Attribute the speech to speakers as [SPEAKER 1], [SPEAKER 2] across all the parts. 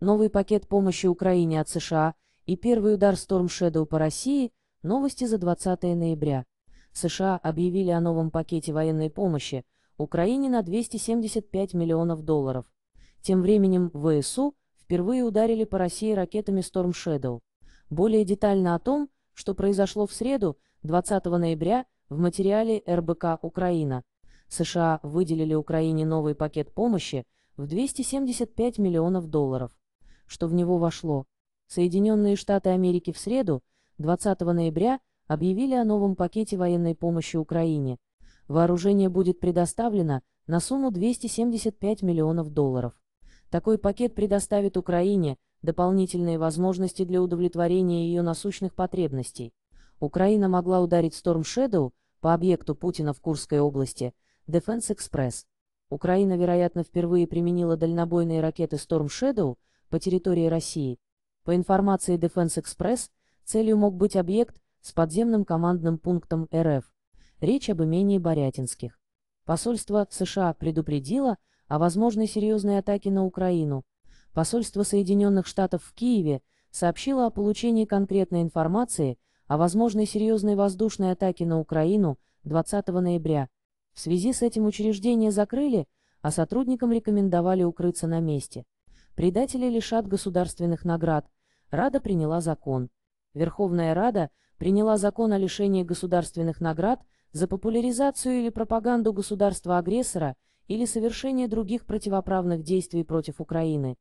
[SPEAKER 1] новый пакет помощи Украине от США и первый удар Storm Shadow по России, новости за 20 ноября. США объявили о новом пакете военной помощи Украине на 275 миллионов долларов. Тем временем ВСУ впервые ударили по России ракетами Storm Shadow. Более детально о том, что произошло в среду, 20 ноября, в материале РБК «Украина». США выделили Украине новый пакет помощи в 275 миллионов долларов что в него вошло. Соединенные Штаты Америки в среду, 20 ноября, объявили о новом пакете военной помощи Украине. Вооружение будет предоставлено на сумму 275 миллионов долларов. Такой пакет предоставит Украине дополнительные возможности для удовлетворения ее насущных потребностей. Украина могла ударить Storm Shadow по объекту Путина в Курской области Defense Express. Украина, вероятно, впервые применила дальнобойные ракеты Storm Shadow – по территории России. По информации Defense Express, целью мог быть объект с подземным командным пунктом РФ. Речь об имении Борятинских. Посольство США предупредило о возможной серьезной атаке на Украину. Посольство Соединенных Штатов в Киеве сообщило о получении конкретной информации о возможной серьезной воздушной атаке на Украину 20 ноября. В связи с этим учреждения закрыли, а сотрудникам рекомендовали укрыться на месте. Предатели лишат государственных наград. Рада приняла закон. Верховная Рада приняла закон о лишении государственных наград за популяризацию или пропаганду государства-агрессора или совершение других противоправных действий против Украины.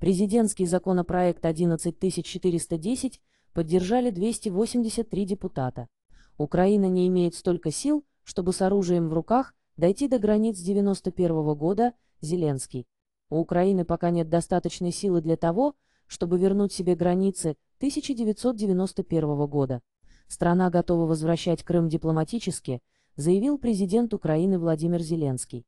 [SPEAKER 1] Президентский законопроект 11410 поддержали 283 депутата. Украина не имеет столько сил, чтобы с оружием в руках дойти до границ 91 -го года, Зеленский. У Украины пока нет достаточной силы для того, чтобы вернуть себе границы 1991 года. Страна готова возвращать Крым дипломатически, заявил президент Украины Владимир Зеленский.